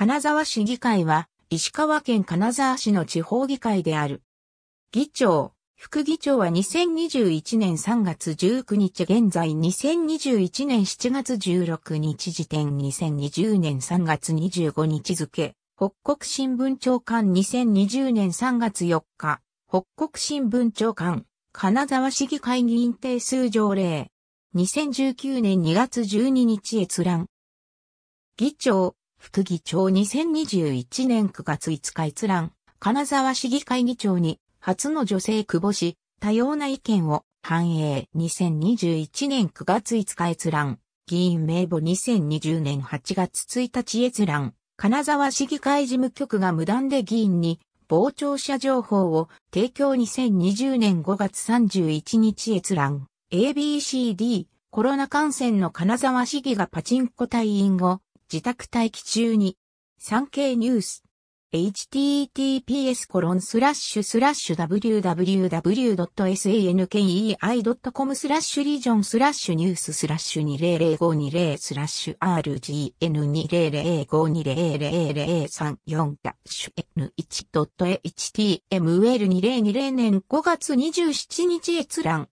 金沢市議会は、石川県金沢市の地方議会である。議長、副議長は2021年3月19日現在2021年7月16日時点2020年3月25日付、北国新聞長官2020年3月4日、北国新聞長官、金沢市議会議員定数条例。2019年2月12日閲覧。議長、副議長2021年9月5日閲覧、金沢市議会議長に、初の女性久保氏、多様な意見を、反映2021年9月5日閲覧、議員名簿2020年8月1日閲覧、金沢市議会事務局が無断で議員に、傍聴者情報を提供2020年5月31日閲覧、ABCD、コロナ感染の金沢市議がパチンコ退院後、自宅待機中に、産経ニュース、https コロンスラッシュスラッシュ www.sankei.com スラッシュリージョンスラッシュニューススラッシュ200520スラッシュ rgn2005200034 ダッシュ n1.html2020 年5月27日閲覧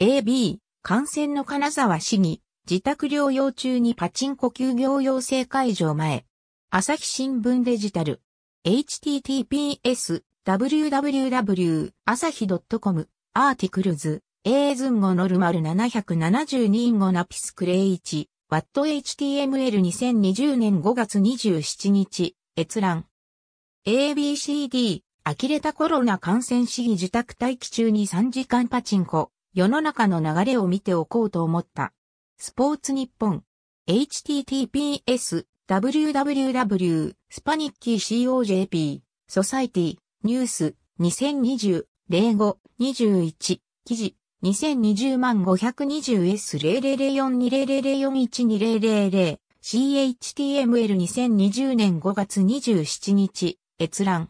AB 感染の金沢市議自宅療養中にパチンコ休業要請解除前。朝日新聞デジタル。https www 朝日 .com アーティクルズーズンゴノルマル772インゴナピスクレイ1 WattHTML2020 年5月27日閲覧 ABCD 呆れたコロナ感染死議自宅待機中に3時間パチンコ世の中の流れを見ておこうと思った。スポーツ日本。https www.spanicki.cojp ソサイティニュース2020 05-21記事2020 520S000420041200 CHTML2020 年5月27日閲覧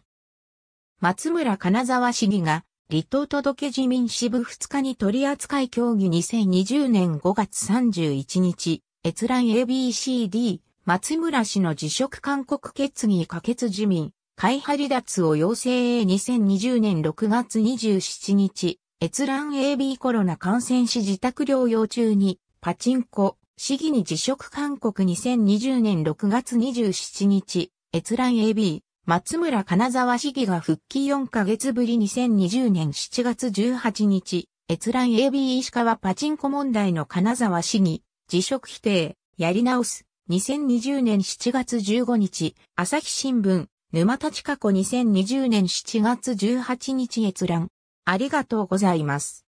松村金沢市議が離党届自民支部2日に取扱い協議2020年5月31日、閲覧 ABCD、松村氏の辞職勧告決議可決自民、会派離脱を要請 A2020 年6月27日、閲覧 AB コロナ感染し自宅療養中に、パチンコ、市議に辞職勧告2020年6月27日、閲覧 AB、松村金沢市議が復帰4ヶ月ぶり2020年7月18日、閲覧 AB 石川パチンコ問題の金沢市議、辞職否定、やり直す、2020年7月15日、朝日新聞、沼田近子2020年7月18日閲覧。ありがとうございます。